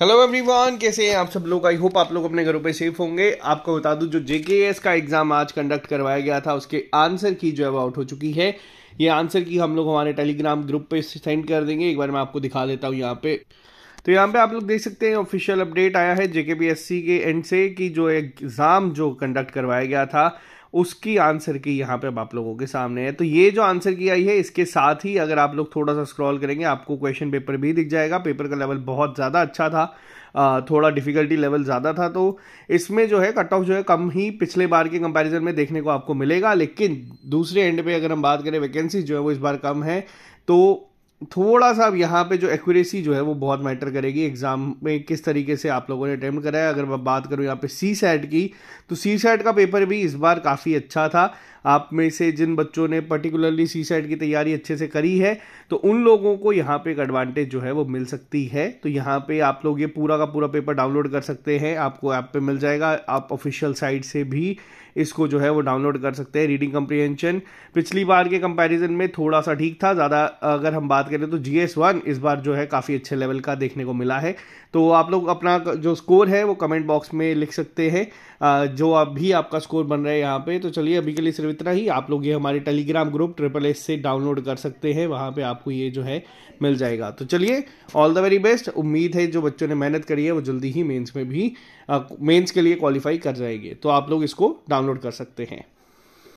hello everyone कैसे हैं आप सब लोग आई होप आप लोग अपने घरों पे सेफ होंगे आपको बता दूं जो जेकेएस का एग्ज़ाम आज कंडक्ट करवाया गया था उसके आंसर की जो है वो आउट हो चुकी है ये आंसर की हम लोग हमारे टेलीग्राम ग्रुप पे सेंड कर देंगे एक बार मैं आपको दिखा देता हूँ यहाँ पे तो यहाँ पे आप लोग देख सकते हैं ऑफिशियल अपडेट आया है जेके के एंड से कि जो एग्ज़ाम जो कंडक्ट करवाया गया था उसकी आंसर की यहाँ पे अब आप लोगों के सामने है तो ये जो आंसर की आई है इसके साथ ही अगर आप लोग थोड़ा सा स्क्रॉल करेंगे आपको क्वेश्चन पेपर भी दिख जाएगा पेपर का लेवल बहुत ज़्यादा अच्छा था थोड़ा डिफिकल्टी लेवल ज़्यादा था तो इसमें जो है कट ऑफ जो है कम ही पिछले बार के कंपैरिजन में देखने को आपको मिलेगा लेकिन दूसरे एंड पे अगर हम बात करें वैकेंसी जो है वो इस बार कम है तो थोड़ा सा यहाँ पे जो एक्यूरेसी जो है वो बहुत मैटर करेगी एग्ज़ाम में किस तरीके से आप लोगों ने अटैम्प्ट कराया अगर मैं बात करूँ यहाँ पे सी सैट की तो सी सैट का पेपर भी इस बार काफ़ी अच्छा था आप में से जिन बच्चों ने पर्टिकुलरली सी सेट की तैयारी अच्छे से करी है तो उन लोगों को यहाँ पे एक एडवांटेज जो है वो मिल सकती है तो यहाँ पे आप लोग ये पूरा का पूरा पेपर डाउनलोड कर सकते हैं आपको ऐप पे मिल जाएगा आप ऑफिशियल साइट से भी इसको जो है वो डाउनलोड कर सकते हैं रीडिंग कम्प्रीहेंशन पिछली बार के कंपैरिजन में थोड़ा सा ठीक था ज़्यादा अगर हम बात करें तो जी एस वन इस बार जो है काफ़ी अच्छे लेवल का देखने को मिला है तो आप लोग अपना जो स्कोर है वो कमेंट बॉक्स में लिख सकते हैं जो अभी आपका स्कोर बन रहा है यहाँ पे तो चलिए अभी के लिए सिर्फ सिर्फ इतना ही आप लोग ये हमारे टेलीग्राम ग्रुप ट्रिपल एस से डाउनलोड कर सकते हैं वहाँ पे आपको ये जो है मिल जाएगा तो चलिए ऑल द वेरी बेस्ट उम्मीद है जो बच्चों ने मेहनत करी है वो जल्दी ही मेन्स में भी मेन्स के लिए क्वालिफाई कर जाएंगे तो आप लोग इसको डाउनलोड कर सकते हैं